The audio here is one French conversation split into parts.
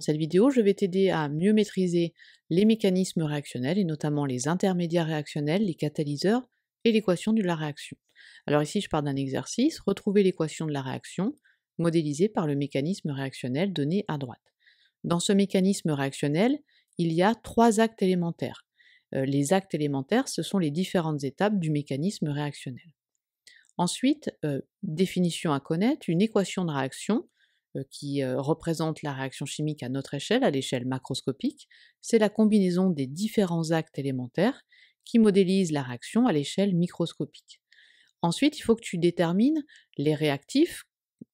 Dans cette vidéo, je vais t'aider à mieux maîtriser les mécanismes réactionnels et notamment les intermédiaires réactionnels, les catalyseurs et l'équation de la réaction. Alors ici, je pars d'un exercice, retrouver l'équation de la réaction modélisée par le mécanisme réactionnel donné à droite. Dans ce mécanisme réactionnel, il y a trois actes élémentaires. Euh, les actes élémentaires, ce sont les différentes étapes du mécanisme réactionnel. Ensuite, euh, définition à connaître, une équation de réaction euh, qui euh, représente la réaction chimique à notre échelle, à l'échelle macroscopique, c'est la combinaison des différents actes élémentaires qui modélise la réaction à l'échelle microscopique. Ensuite, il faut que tu détermines les réactifs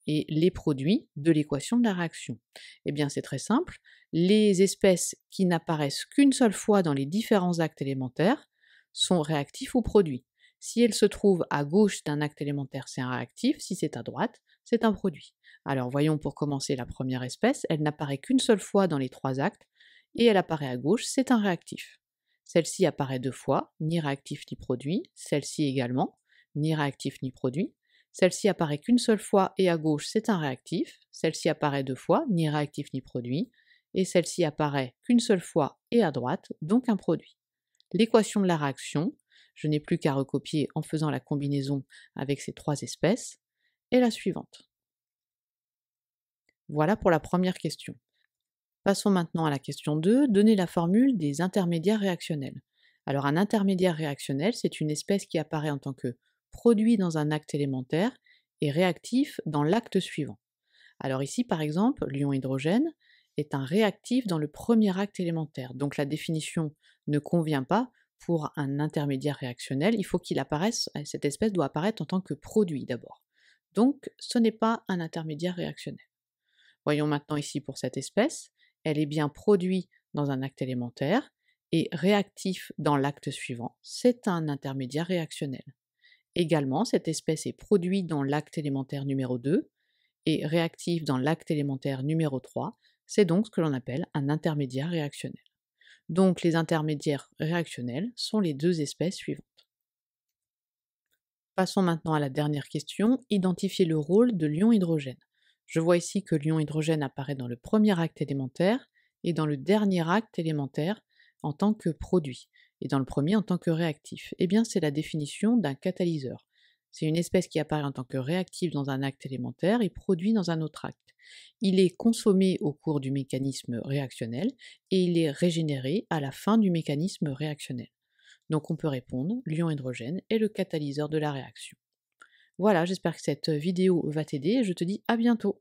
et les produits de l'équation de la réaction. Eh bien, c'est très simple. Les espèces qui n'apparaissent qu'une seule fois dans les différents actes élémentaires sont réactifs ou produits. Si elle se trouve à gauche d'un acte élémentaire, c'est un réactif. Si c'est à droite, c'est un produit. Alors voyons pour commencer la première espèce. Elle n'apparaît qu'une seule fois dans les trois actes et elle apparaît à gauche, c'est un réactif. Celle-ci apparaît deux fois, ni réactif ni produit. Celle-ci également, ni réactif ni produit. Celle-ci apparaît qu'une seule fois et à gauche, c'est un réactif. Celle-ci apparaît deux fois, ni réactif ni produit. Et celle-ci apparaît qu'une seule fois et à droite, donc un produit. L'équation de la réaction, je n'ai plus qu'à recopier en faisant la combinaison avec ces trois espèces. Et la suivante. Voilà pour la première question. Passons maintenant à la question 2, donner la formule des intermédiaires réactionnels. Alors un intermédiaire réactionnel, c'est une espèce qui apparaît en tant que produit dans un acte élémentaire et réactif dans l'acte suivant. Alors ici, par exemple, l'ion-hydrogène est un réactif dans le premier acte élémentaire, donc la définition ne convient pas pour un intermédiaire réactionnel, il faut qu'il apparaisse, euh, cette espèce doit apparaître en tant que produit d'abord. Donc, ce n'est pas un intermédiaire réactionnel. Voyons maintenant ici pour cette espèce, elle est bien produite dans un acte élémentaire et réactif dans l'acte suivant. C'est un intermédiaire réactionnel. Également, cette espèce est produite dans l'acte élémentaire numéro 2 et réactif dans l'acte élémentaire numéro 3. C'est donc ce que l'on appelle un intermédiaire réactionnel. Donc les intermédiaires réactionnels sont les deux espèces suivantes. Passons maintenant à la dernière question, identifier le rôle de l'ion hydrogène. Je vois ici que l'ion hydrogène apparaît dans le premier acte élémentaire et dans le dernier acte élémentaire en tant que produit, et dans le premier en tant que réactif. Eh bien, c'est la définition d'un catalyseur. C'est une espèce qui apparaît en tant que réactif dans un acte élémentaire et produit dans un autre acte. Il est consommé au cours du mécanisme réactionnel et il est régénéré à la fin du mécanisme réactionnel. Donc on peut répondre, l'ion hydrogène est le catalyseur de la réaction. Voilà, j'espère que cette vidéo va t'aider et je te dis à bientôt.